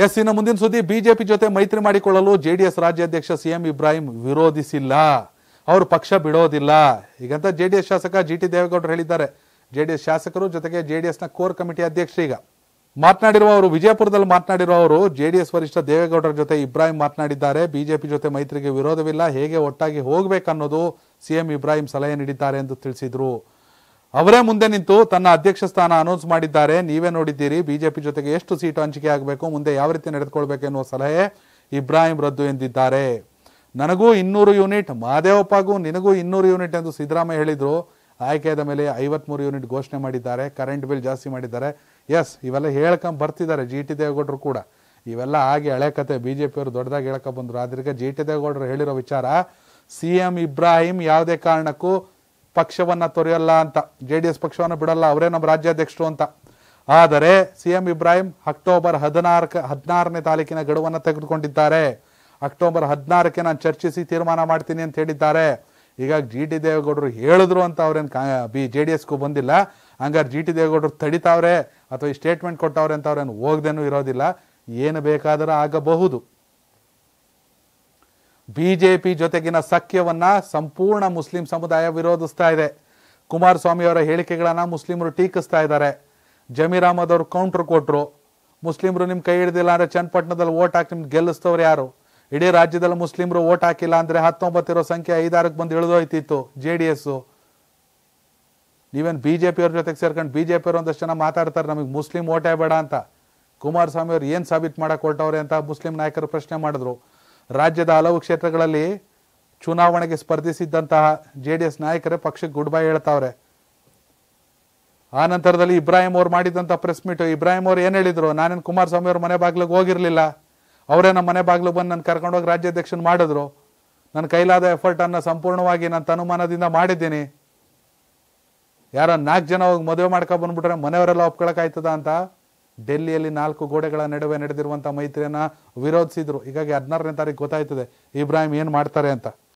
S ಇನ್ನು ಮುಂದಿನ ಸುದ್ದಿ ಬಿಜೆಪಿ ಜೊತೆ ಮೈತ್ರಿ ಮಾಡಿಕೊಳ್ಳಲು ಜೆಡಿಎಸ್ ರಾಜ್ಯಾಧ್ಯಕ್ಷ ಸಿಎಂ ಇಬ್ರಾಹಿಂ ವಿರೋಧಿಸಿಲ್ಲ ಅವರು ಪಕ್ಷ ಬಿಡೋದಿಲ್ಲ ಈಗಂತ ಜೆಡಿಎಸ್ ಶಾಸಕ ಜಿ ಟಿ ದೇವೇಗೌಡರು ಹೇಳಿದ್ದಾರೆ ಜೆಡಿಎಸ್ ಶಾಸಕರು ಜೊತೆಗೆ ಜೆಡಿಎಸ್ನ ಕೋರ್ ಕಮಿಟಿ ಅಧ್ಯಕ್ಷ ಈಗ ಮಾತನಾಡಿರುವ ಅವರು ವಿಜಯಪುರದಲ್ಲಿ ಮಾತನಾಡಿರುವ ಅವರು ಜೆಡಿಎಸ್ ವರಿಷ್ಠ ದೇವೇಗೌಡರ ಜೊತೆ ಇಬ್ರಾಹಿಂ ಮಾತನಾಡಿದ್ದಾರೆ ಬಿಜೆಪಿ ಜೊತೆ ಮೈತ್ರಿಗೆ ವಿರೋಧವಿಲ್ಲ ಹೇಗೆ ಒಟ್ಟಾಗಿ ಹೋಗಬೇಕನ್ನೋದು ಎಂ ಇಬ್ರಾಹಿಂ ಸಲಹೆ ನೀಡಿದ್ದಾರೆ ಎಂದು ತಿಳಿಸಿದರು ಅವರೇ ಮುಂದೆ ನಿಂತು ತನ್ನ ಅಧ್ಯಕ್ಷ ಸ್ಥಾನ ಅನೌನ್ಸ್ ಮಾಡಿದ್ದಾರೆ ನೀವೇ ನೋಡಿದ್ದೀರಿ ಬಿಜೆಪಿ ಜೊತೆಗೆ ಎಷ್ಟು ಸೀಟು ಹಂಚಿಕೆ ಆಗಬೇಕು ಮುಂದೆ ಯಾವ ರೀತಿ ನಡೆದುಕೊಳ್ಬೇಕು ಎನ್ನುವ ಸಲಹೆ ಇಬ್ರಾಹಿಂ ರದ್ದು ಎಂದಿದ್ದಾರೆ ನನಗೂ ಇನ್ನೂರು ಯೂನಿಟ್ ಮಾದೇವಪ್ಪಗೂ ನಿನಗೂ ಇನ್ನೂರು ಯೂನಿಟ್ ಎಂದು ಸಿದ್ದರಾಮಯ್ಯ ಹೇಳಿದರು ಆಯ್ಕೆಯಾದ ಮೇಲೆ ಐವತ್ಮೂರು ಯೂನಿಟ್ ಘೋಷಣೆ ಮಾಡಿದ್ದಾರೆ ಕರೆಂಟ್ ಬಿಲ್ ಜಾಸ್ತಿ ಮಾಡಿದ್ದಾರೆ ಎಸ್ ಇವೆಲ್ಲ ಹೇಳ್ಕೊಂಡು ಬರ್ತಿದ್ದಾರೆ ಜಿ ಟಿ ದೇವೇಗೌಡರು ಕೂಡ ಇವೆಲ್ಲ ಆಗಿ ಹಳೆ ಕತೆ ಬಿ ಜೆ ಪಿಯವರು ದೊಡ್ಡದಾಗಿ ಹೇಳ್ಕೊಂಡು ಬಂದರು ಆದ್ರಿಗೆ ಜಿ ಟಿ ದೇವೇಗೌಡರು ಹೇಳಿರೋ ವಿಚಾರ ಸಿ ಎಂ ಇಬ್ರಾಹಿಂ ಯಾವುದೇ ಕಾರಣಕ್ಕೂ ಪಕ್ಷವನ್ನು ತೊರೆಯಲ್ಲ ಅಂತ ಜೆ ಡಿ ಎಸ್ ಪಕ್ಷವನ್ನು ಬಿಡಲ್ಲ ಅವರೇ ನಮ್ಮ ರಾಜ್ಯಾಧ್ಯಕ್ಷರು ಅಂತ ಆದರೆ ಸಿ ಎಂ ಇಬ್ರಾಹಿಂ ಅಕ್ಟೋಬರ್ ಹದಿನಾರಕ್ಕೆ ಹದಿನಾರನೇ ತಾಲೂಕಿನ ಗಡುವನ್ನು ತೆಗೆದುಕೊಂಡಿದ್ದಾರೆ ಅಕ್ಟೋಬರ್ ಹದಿನಾರಕ್ಕೆ ನಾನು ಚರ್ಚಿಸಿ ತೀರ್ಮಾನ ಮಾಡ್ತೀನಿ ಅಂತ ಹೇಳಿದ್ದಾರೆ ಈಗ ಜಿ ಟಿ ದೇವೇಗೌಡರು ಹೇಳಿದ್ರು ಅಂತ ಅವ್ರೇನು ಬಿ ಜೆ ಡಿ ಎಸ್ಗೂ ಬಂದಿಲ್ಲ ಹಂಗಾರೆ ಜಿ ಟಿ ದೇವೇಗೌಡರು ತಡಿತಾವ್ರೆ ಅಥವಾ ಈ ಸ್ಟೇಟ್ಮೆಂಟ್ ಕೊಟ್ಟವ್ರೆ ಅಂತ ಅವ್ರೇನು ಹೋಗ್ದೇನೂ ಇರೋದಿಲ್ಲ ಏನು ಬೇಕಾದರೂ ಆಗಬಹುದು ಬಿಜೆಪಿ ಜೊತೆಗಿನ ಸಖ್ಯವನ್ನ ಸಂಪೂರ್ಣ ಮುಸ್ಲಿಂ ಸಮುದಾಯ ವಿರೋಧಿಸ್ತಾ ಇದೆ ಕುಮಾರಸ್ವಾಮಿ ಅವರ ಹೇಳಿಕೆಗಳನ್ನ ಮುಸ್ಲಿಮರು ಟೀಕಿಸ್ತಾ ಇದ್ದಾರೆ ಜಮೀರ್ ಅಹಮದ್ ಅವರು ಕೌಂಟರ್ ಕೊಟ್ಟರು ಮುಸ್ಲಿಮರು ನಿಮ್ಮ ಕೈ ಹಿಡಿದಿಲ್ಲ ಅಂದ್ರೆ ಚನ್ನಪಟ್ಟಣದಲ್ಲಿ ಓಟ್ ಹಾಕಿ ನಿಮ್ಗೆ ಗೆಲ್ಲಿಸ್ತವ್ರು ಯಾರು ಇಡೀ ರಾಜ್ಯದಲ್ಲಿ ಮುಸ್ಲಿಮರು ಓಟ್ ಹಾಕಿಲ್ಲ ಅಂದರೆ ಹತ್ತೊಂಬತ್ತಿರೋ ಸಂಖ್ಯೆ ಐದಾರಕ್ಕೆ ಬಂದು ಇಳಿದೋಯ್ತಿತ್ತು ಜೆ ಡಿ ಎಸ್ಸು ನೀವೇನು ಬಿ ಜೆ ಜೊತೆಗೆ ಸೇರ್ಕೊಂಡು ಬಿ ಜೆ ಒಂದಷ್ಟು ಜನ ಮಾತಾಡ್ತಾರೆ ನಮಗೆ ಮುಸ್ಲಿಂ ಓಟೇ ಬೇಡ ಅಂತ ಕುಮಾರಸ್ವಾಮಿ ಅವರು ಏನು ಸಾಬೀತು ಮಾಡೋಕೆ ಹೊರಟವ್ರೆ ಅಂತ ಮುಸ್ಲಿಂ ನಾಯಕರು ಪ್ರಶ್ನೆ ಮಾಡಿದ್ರು ರಾಜ್ಯದ ಹಲವು ಕ್ಷೇತ್ರಗಳಲ್ಲಿ ಚುನಾವಣೆಗೆ ಸ್ಪರ್ಧಿಸಿದ್ದಂತಹ ಜೆ ಡಿ ಎಸ್ ನಾಯಕರೇ ಪಕ್ಷಕ್ಕೆ ಗುಡ್ ಬೈ ಹೇಳ್ತಾವ್ರೆ ಆ ನಂತರದಲ್ಲಿ ಇಬ್ರಾಹಿಂ ಅವ್ರು ಮಾಡಿದಂಥ ಪ್ರೆಸ್ ಮೀಟ್ ಇಬ್ರಾಹಿಂ ಅವ್ರು ಏನು ಹೇಳಿದರು ನಾನೇನು ಕುಮಾರಸ್ವಾಮಿ ಅವ್ರ ಮನೆ ಬಾಗಿಲಿಗೆ ಹೋಗಿರಲಿಲ್ಲ ಅವರೇ ನಮ್ಮ ಮನೆ ಬಾಗಿಲು ಬಂದು ನಾನು ಕರ್ಕೊಂಡೋಗಿ ರಾಜ್ಯಾಧ್ಯಕ್ಷನ್ ಮಾಡಿದ್ರು ನನ್ನ ಕೈಲಾದ ಎಫರ್ಟನ್ನು ಸಂಪೂರ್ಣವಾಗಿ ನಾನು ತನುಮಾನದಿಂದ ಮಾಡಿದ್ದೀನಿ ಯಾರೋ ನಾಲ್ಕು ಜನ ಹೋಗಿ ಮದುವೆ ಮಾಡ್ಕೊ ಬಂದ್ಬಿಟ್ರೆ ಮನೆಯವರೆಲ್ಲ ಒಪ್ಕೊಳಕ್ಕಾಯ್ತದ ಅಂತ ಡೆಲ್ಲಿಯಲ್ಲಿ ನಾಲ್ಕು ಗೋಡೆಗಳ ನಡುವೆ ನಡೆದಿರುವಂಥ ಮೈತ್ರಿಯನ್ನು ವಿರೋಧಿಸಿದರು ಹೀಗಾಗಿ ಹದಿನಾರನೇ ತಾರೀಕು ಗೊತ್ತಾಯ್ತದೆ ಇಬ್ರಾಹಿಂ ಏನು ಮಾಡ್ತಾರೆ ಅಂತ